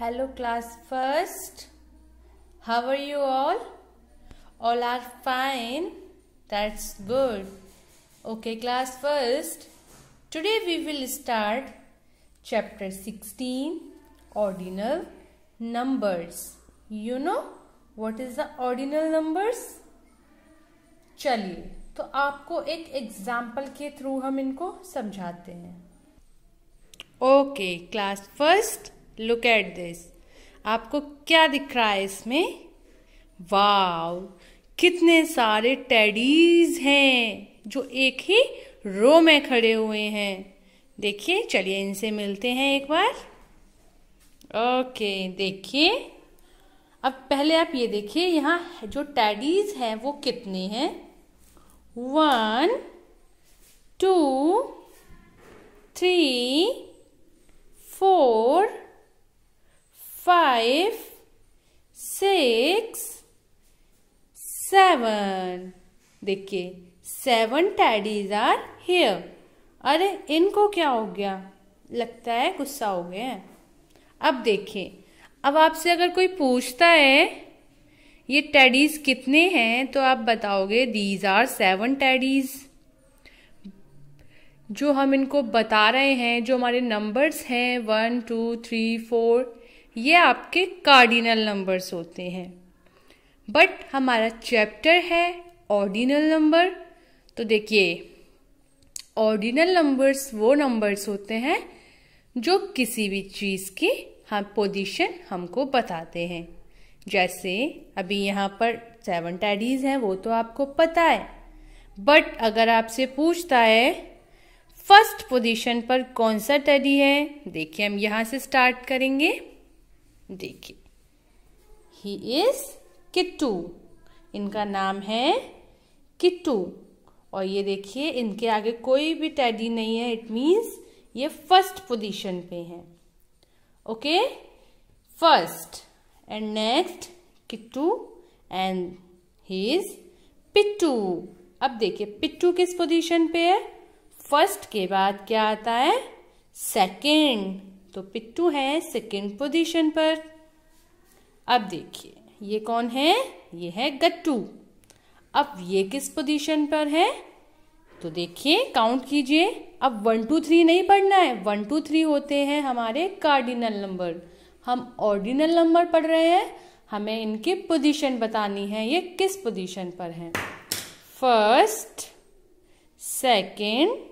hello class first how are you all all are fine that's good okay class first today we will start chapter 16 ordinal numbers you know what is the ordinal numbers चलिए तो आपको एक example के through हम इनको समझाते हैं okay class first look at this आपको क्या दिख रहा है इसमें वाव कितने सारे टेडीज हैं जो एक ही रो में खड़े हुए हैं देखिए चलिए इनसे मिलते हैं एक बार ओके देखिए अब पहले आप ये देखिए यहाँ जो टैडीज हैं वो कितने हैं one two three four five, six, seven देखिए सेवन टैडीज आर हेयर अरे इनको क्या हो गया लगता है गुस्सा हो गया अब देखिए अब आपसे अगर कोई पूछता है ये टैडीज कितने हैं तो आप बताओगे दीज आर सेवन टैडीज जो हम इनको बता रहे हैं जो हमारे नंबर्स हैं वन टू थ्री फोर ये आपके कार्डिनल नंबर्स होते हैं बट हमारा चैप्टर है ऑर्डिनल नंबर तो देखिए ऑर्डिनल नंबर्स वो नंबर्स होते हैं जो किसी भी चीज़ की हम पोजीशन हमको बताते हैं जैसे अभी यहाँ पर सेवन टैडीज हैं वो तो आपको पता है बट अगर आपसे पूछता है फर्स्ट पोजीशन पर कौन सा टैडी है देखिए हम यहाँ से स्टार्ट करेंगे देखिए ही इज किट्टू इनका नाम है किट्टू और ये देखिए इनके आगे कोई भी टैडी नहीं है इट मीन्स ये फर्स्ट पोजीशन पे हैं okay first and next Kittu and he is Pittu अब देखिए पिट्टू किस पोजीशन पे है फर्स्ट के बाद क्या आता है सेकेंड तो पिट्टू है सेकंड पोजीशन पर अब देखिए ये कौन है ये है गट्टू अब ये किस पोजीशन पर है तो देखिए काउंट कीजिए अब वन टू थ्री नहीं पढ़ना है वन टू थ्री होते हैं हमारे कार्डिनल नंबर हम ऑर्डिनल नंबर पढ़ रहे हैं हमें इनकी पोजीशन बतानी है ये किस पोजीशन पर है फर्स्ट सेकंड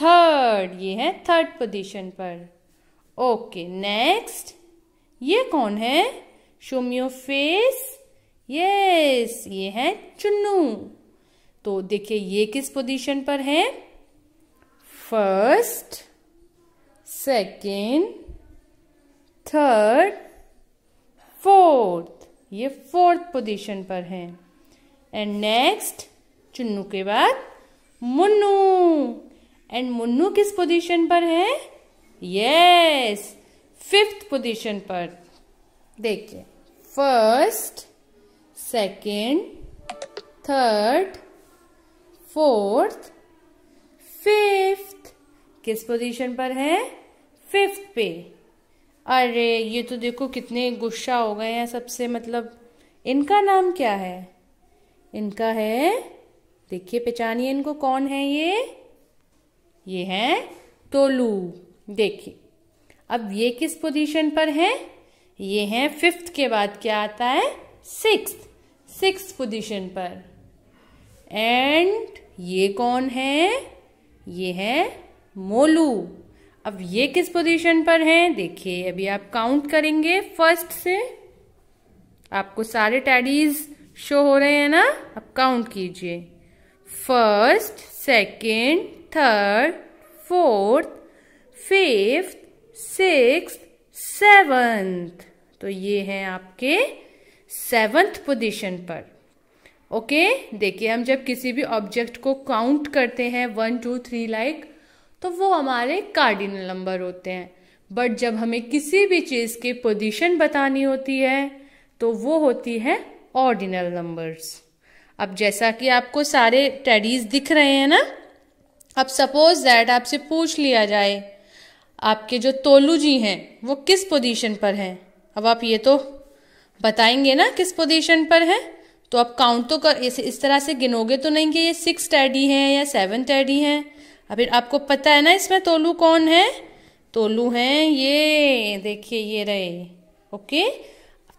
थर्ड ये है थर्ड पोजीशन पर ओके नेक्स्ट ये कौन है शो फेस यस ये है चुन्नू तो देखिए ये किस पोजीशन पर है फर्स्ट सेकेंड थर्ड फोर्थ ये फोर्थ पोजीशन पर है एंड नेक्स्ट चुन्नू के बाद मुन्नू एंड मुन्नू किस पोजीशन पर है यस फिफ्थ पोजीशन पर देखिए first second third fourth fifth किस पोजीशन पर है फिफ्थ पे अरे ये तो देखो कितने गुस्सा हो गए हैं सबसे मतलब इनका नाम क्या है इनका है देखिए पहचानिए इनको कौन है ये ये है तोलू देखिए अब ये किस पोजीशन पर है ये है फिफ्थ के बाद क्या आता है सिक्स सिक्स पोजीशन पर एंड ये कौन है ये है मोलू अब ये किस पोजीशन पर है देखिए अभी आप काउंट करेंगे फर्स्ट से आपको सारे टैडीज शो हो रहे हैं ना अब काउंट कीजिए first second third, fourth, fifth, sixth, seventh तो ये हैं आपके सेवेंथ पोजिशन पर ओके देखिए हम जब किसी भी ऑब्जेक्ट को काउंट करते हैं वन टू थ्री लाइक तो वो हमारे कार्डिनल नंबर होते हैं बट जब हमें किसी भी चीज़ की पोजिशन बतानी होती है तो वो होती है ऑर्डिनल नंबर्स अब जैसा कि आपको सारे टेडीज दिख रहे हैं ना अब सपोज दैट आपसे पूछ लिया जाए आपके जो तोलू जी हैं वो किस पोजीशन पर हैं अब आप ये तो बताएंगे ना किस पोजीशन पर हैं तो आप काउंट तो कर इस, इस तरह से गिनोगे तो नहीं कि ये सिक्स टैडी हैं या सेवन टैडी हैं अभी आपको पता है ना इसमें तोलू कौन है तोलू हैं ये देखिए ये रहे ओके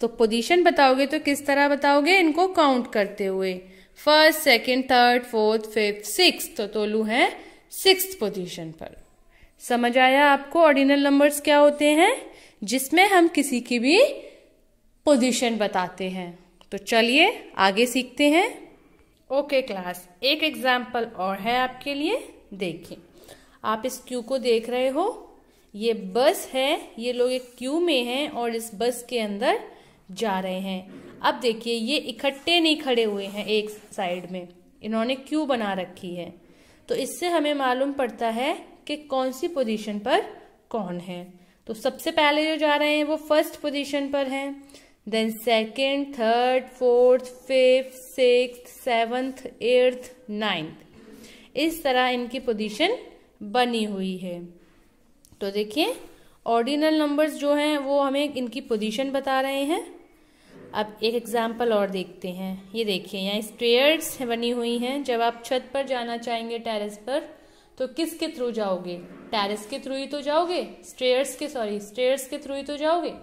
तो पोजीशन बताओगे तो किस तरह बताओगे इनको काउंट करते हुए first second third fourth fifth six तो तोलू हैं सिक्स पोजीशन पर समझ आया आपको ऑर्डिनल नंबर्स क्या होते हैं जिसमें हम किसी की भी पोजीशन बताते हैं तो चलिए आगे सीखते हैं ओके क्लास एक एग्जाम्पल और है आपके लिए देखिए आप इस क्यू को देख रहे हो ये बस है ये लोग एक क्यू में हैं और इस बस के अंदर जा रहे हैं अब देखिए ये इकट्ठे नहीं खड़े हुए हैं एक साइड में इन्होंने क्यू बना रखी है तो इससे हमें मालूम पड़ता है कि कौन सी पोजीशन पर कौन है तो सबसे पहले जो जा रहे हैं वो फर्स्ट पोजीशन पर हैं then second third fourth fifth six seventh eighth ninth इस तरह इनकी पोजीशन बनी हुई है तो देखिए ऑर्डिनल नंबर्स जो हैं वो हमें इनकी पोजीशन बता रहे हैं अब एक एग्ज़ाम्पल और देखते हैं ये देखिए यहाँ स्टेयर्स बनी हुई हैं जब आप छत पर जाना चाहेंगे टेरेस पर तो किसके थ्रू जाओगे टेरेस के थ्रू ही तो जाओगे स्टेयर्स के सॉरी स्टेयर्स के थ्रू ही तो जाओगे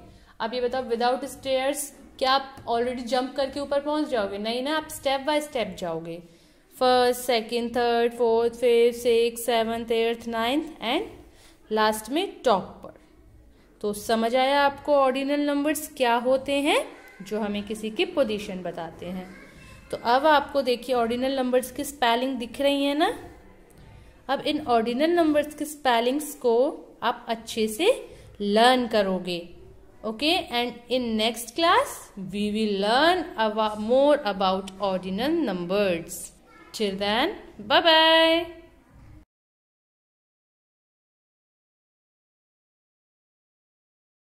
अब ये बताओ विदाउट स्टेयर्स क्या आप ऑलरेडी जंप करके ऊपर पहुंच जाओगे नहीं ना आप स्टेप बाय स्टेप जाओगे first second third fourth fifth six seventh eighth ninth and last में टॉप पर तो समझ आया आपको ऑर्डिनल नंबर्स क्या होते हैं जो हमें किसी की पोजीशन बताते हैं तो अब आपको देखिए ऑर्डिनल नंबर्स की स्पेलिंग दिख रही है ना अब इन ऑर्डिनल नंबर्स की स्पेलिंग्स को आप अच्छे से लर्न करोगे okay and in next class we will learn more about ordinal numbers चिर देन बाय बाय